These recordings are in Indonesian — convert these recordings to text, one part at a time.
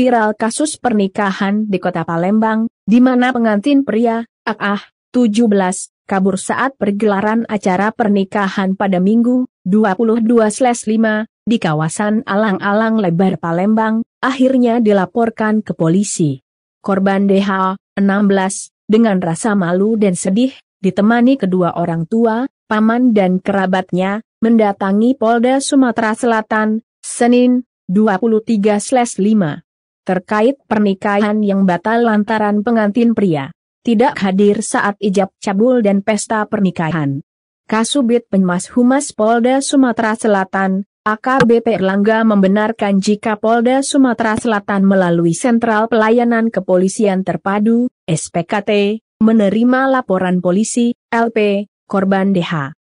viral kasus pernikahan di kota Palembang, di mana pengantin pria, Ah, 17, kabur saat pergelaran acara pernikahan pada Minggu, 22-5, di kawasan Alang-Alang Lebar Palembang, akhirnya dilaporkan ke polisi. Korban DH, 16, dengan rasa malu dan sedih, ditemani kedua orang tua, paman dan kerabatnya, mendatangi Polda Sumatera Selatan, Senin, 23-5 terkait pernikahan yang batal lantaran pengantin pria tidak hadir saat ijab cabul dan pesta pernikahan. Kasubit Penmas Humas Polda Sumatera Selatan, AKBP Erlangga membenarkan jika Polda Sumatera Selatan melalui Sentral Pelayanan Kepolisian Terpadu, SPKT, menerima laporan polisi, LP, korban DH.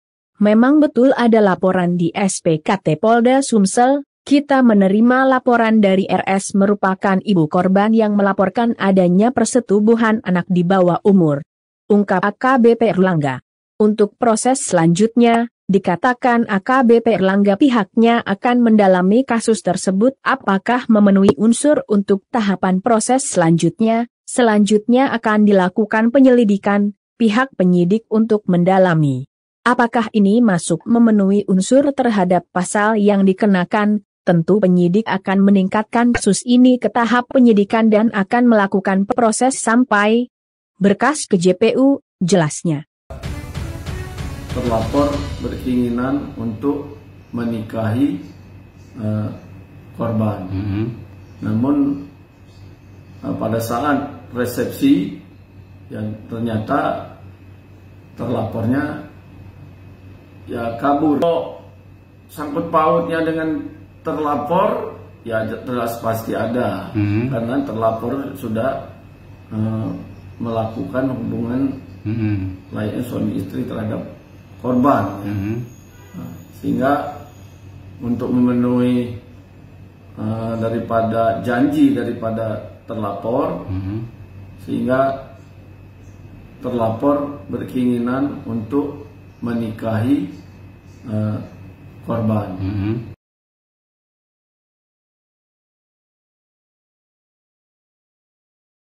Memang betul ada laporan di SPKT Polda Sumsel, kita menerima laporan dari RS merupakan ibu korban yang melaporkan adanya persetubuhan anak di bawah umur. Ungkap AKBP Erlangga. Untuk proses selanjutnya, dikatakan AKBP Erlangga pihaknya akan mendalami kasus tersebut apakah memenuhi unsur untuk tahapan proses selanjutnya, selanjutnya akan dilakukan penyelidikan, pihak penyidik untuk mendalami. Apakah ini masuk memenuhi unsur terhadap pasal yang dikenakan, tentu penyidik akan meningkatkan kasus ini ke tahap penyidikan dan akan melakukan proses sampai berkas ke JPU, jelasnya. Terlapor berkeinginan untuk menikahi uh, korban. Mm -hmm. Namun uh, pada saat resepsi yang ternyata terlapornya ya kabur. Oh, sangkut pautnya dengan terlapor ya jelas pasti ada hmm. karena terlapor sudah uh, melakukan hubungan hmm. layaknya suami istri terhadap korban ya. sehingga untuk memenuhi uh, daripada janji daripada terlapor hmm. sehingga terlapor berkeinginan untuk menikahi uh, korban. -hmm.